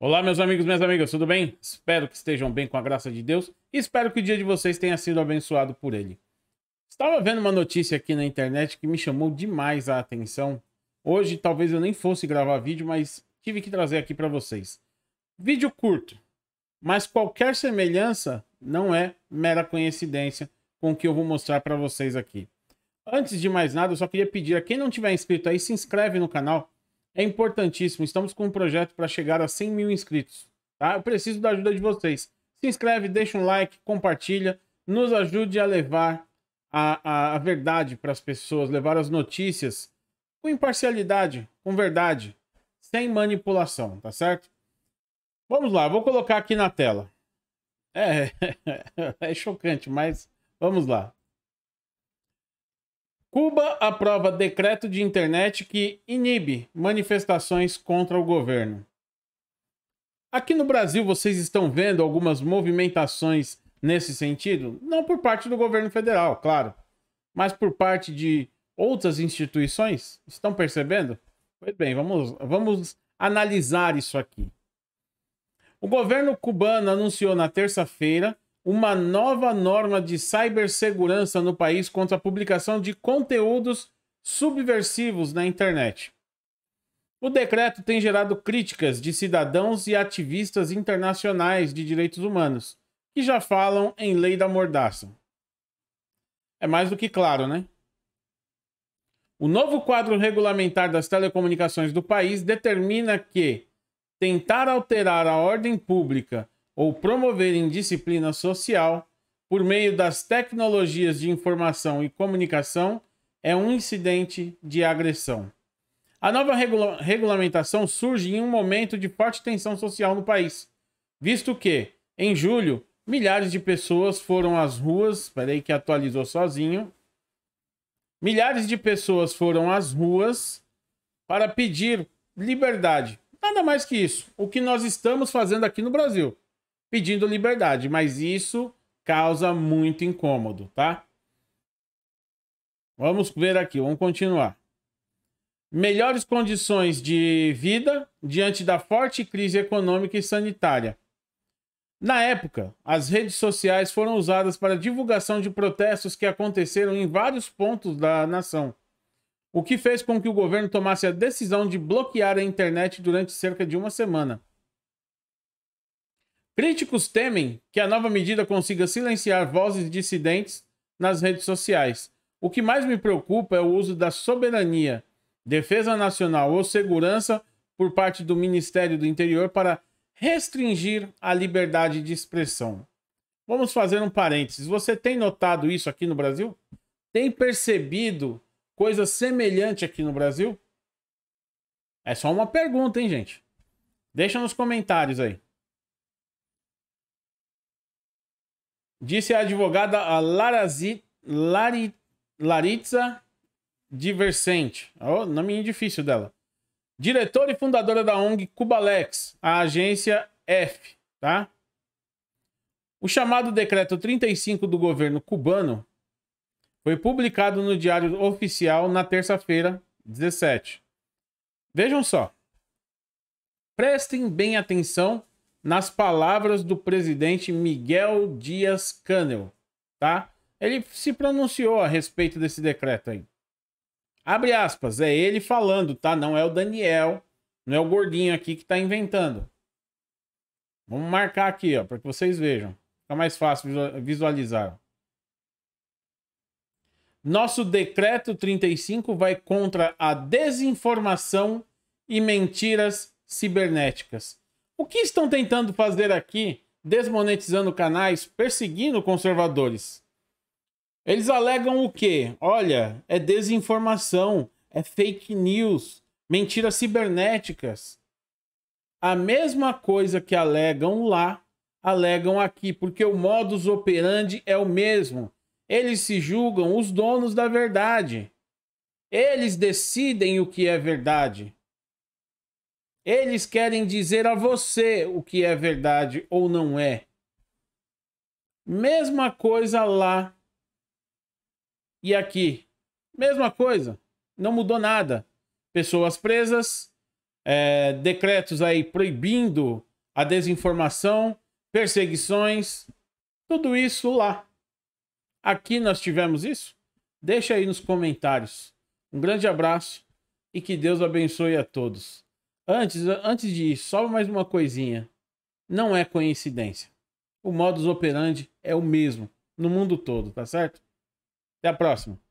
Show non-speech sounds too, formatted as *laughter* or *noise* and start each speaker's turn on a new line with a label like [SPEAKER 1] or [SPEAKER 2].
[SPEAKER 1] Olá, meus amigos, minhas amigas, tudo bem? Espero que estejam bem com a graça de Deus e espero que o dia de vocês tenha sido abençoado por Ele. Estava vendo uma notícia aqui na internet que me chamou demais a atenção. Hoje talvez eu nem fosse gravar vídeo, mas tive que trazer aqui para vocês. Vídeo curto, mas qualquer semelhança não é mera coincidência com o que eu vou mostrar para vocês aqui. Antes de mais nada, eu só queria pedir a quem não tiver inscrito aí, se inscreve no canal é importantíssimo. Estamos com um projeto para chegar a 100 mil inscritos. Tá? Eu preciso da ajuda de vocês. Se inscreve, deixa um like, compartilha, nos ajude a levar a, a, a verdade para as pessoas, levar as notícias com imparcialidade, com verdade, sem manipulação, tá certo? Vamos lá, vou colocar aqui na tela. É, *laughs* é chocante, mas vamos lá. Cuba aprova decreto de internet que inibe manifestações contra o governo. Aqui no Brasil, vocês estão vendo algumas movimentações nesse sentido? Não por parte do governo federal, claro, mas por parte de outras instituições? Estão percebendo? Pois bem, vamos, vamos analisar isso aqui. O governo cubano anunciou na terça-feira uma nova norma de cibersegurança no país contra a publicação de conteúdos subversivos na internet. O decreto tem gerado críticas de cidadãos e ativistas internacionais de direitos humanos, que já falam em lei da mordaça. É mais do que claro, né? O novo quadro regulamentar das telecomunicações do país determina que tentar alterar a ordem pública ou promoverem disciplina social por meio das tecnologias de informação e comunicação é um incidente de agressão. A nova regula regulamentação surge em um momento de forte tensão social no país, visto que, em julho, milhares de pessoas foram às ruas. Peraí, que atualizou sozinho. Milhares de pessoas foram às ruas para pedir liberdade. Nada mais que isso. O que nós estamos fazendo aqui no Brasil pedindo liberdade, mas isso causa muito incômodo, tá? Vamos ver aqui, vamos continuar. Melhores condições de vida diante da forte crise econômica e sanitária. Na época, as redes sociais foram usadas para divulgação de protestos que aconteceram em vários pontos da nação, o que fez com que o governo tomasse a decisão de bloquear a internet durante cerca de uma semana. Críticos temem que a nova medida consiga silenciar vozes dissidentes nas redes sociais. O que mais me preocupa é o uso da soberania, defesa nacional ou segurança por parte do Ministério do Interior para restringir a liberdade de expressão. Vamos fazer um parênteses. Você tem notado isso aqui no Brasil? Tem percebido coisa semelhante aqui no Brasil? É só uma pergunta, hein, gente? Deixa nos comentários aí. Disse a advogada Larazi, Lari, Laritza Diversente. Oh, nome difícil dela. Diretora e fundadora da ONG Cubalex, a agência F, tá? O chamado decreto 35 do governo cubano foi publicado no Diário Oficial na terça-feira, 17. Vejam só. Prestem bem atenção nas palavras do presidente Miguel Dias Canel, tá? Ele se pronunciou a respeito desse decreto aí. Abre aspas, é ele falando, tá? Não é o Daniel, não é o gordinho aqui que tá inventando. Vamos marcar aqui, ó, para que vocês vejam. Fica mais fácil visualizar. Nosso decreto 35 vai contra a desinformação e mentiras cibernéticas o que estão tentando fazer aqui, desmonetizando canais, perseguindo conservadores? Eles alegam o quê? Olha, é desinformação, é fake news, mentiras cibernéticas. A mesma coisa que alegam lá, alegam aqui, porque o modus operandi é o mesmo. Eles se julgam os donos da verdade. Eles decidem o que é verdade. Eles querem dizer a você o que é verdade ou não é. Mesma coisa lá e aqui. Mesma coisa. Não mudou nada. Pessoas presas, é, decretos aí proibindo a desinformação, perseguições, tudo isso lá. Aqui nós tivemos isso? Deixa aí nos comentários. Um grande abraço e que Deus abençoe a todos. Antes, antes de ir, só mais uma coisinha. Não é coincidência. O modus operandi é o mesmo no mundo todo, tá certo? Até a próxima.